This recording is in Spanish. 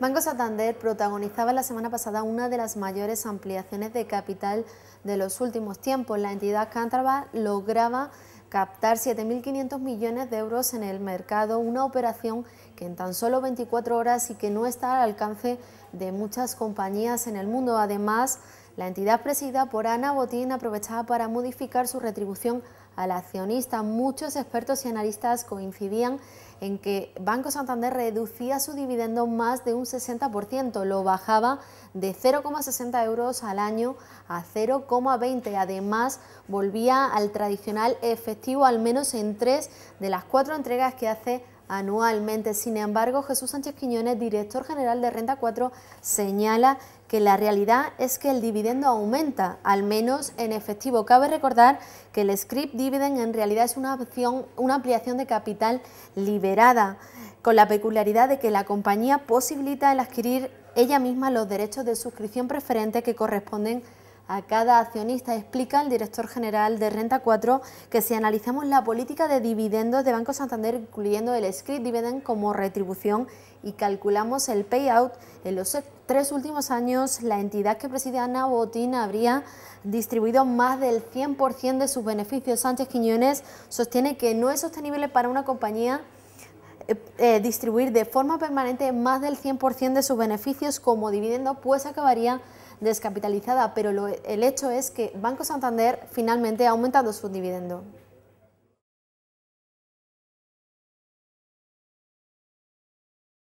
Banco Santander protagonizaba la semana pasada una de las mayores ampliaciones de capital de los últimos tiempos. La entidad cántabra lograba captar 7.500 millones de euros en el mercado, una operación que en tan solo 24 horas y que no está al alcance de muchas compañías en el mundo. Además, la entidad presidida por Ana Botín aprovechaba para modificar su retribución al accionista. Muchos expertos y analistas coincidían en que Banco Santander reducía su dividendo más de un 60%, lo bajaba de 0,60 euros al año a 0,20. Además, volvía al tradicional efectivo al menos en tres de las cuatro entregas que hace anualmente. Sin embargo, Jesús Sánchez Quiñones, director general de Renta 4, señala que la realidad es que el dividendo aumenta, al menos en efectivo. Cabe recordar que el script dividend en realidad es una, opción, una ampliación de capital liberada, con la peculiaridad de que la compañía posibilita el adquirir ella misma los derechos de suscripción preferente que corresponden a a cada accionista, explica el director general de Renta 4 que si analizamos la política de dividendos de Banco Santander, incluyendo el script dividend como retribución y calculamos el payout, en los tres últimos años la entidad que preside Ana Botín habría distribuido más del 100% de sus beneficios. Sánchez Quiñones sostiene que no es sostenible para una compañía eh, eh, distribuir de forma permanente más del 100% de sus beneficios como dividendo, pues acabaría descapitalizada. Pero lo, el hecho es que Banco Santander finalmente ha aumentado su dividendo.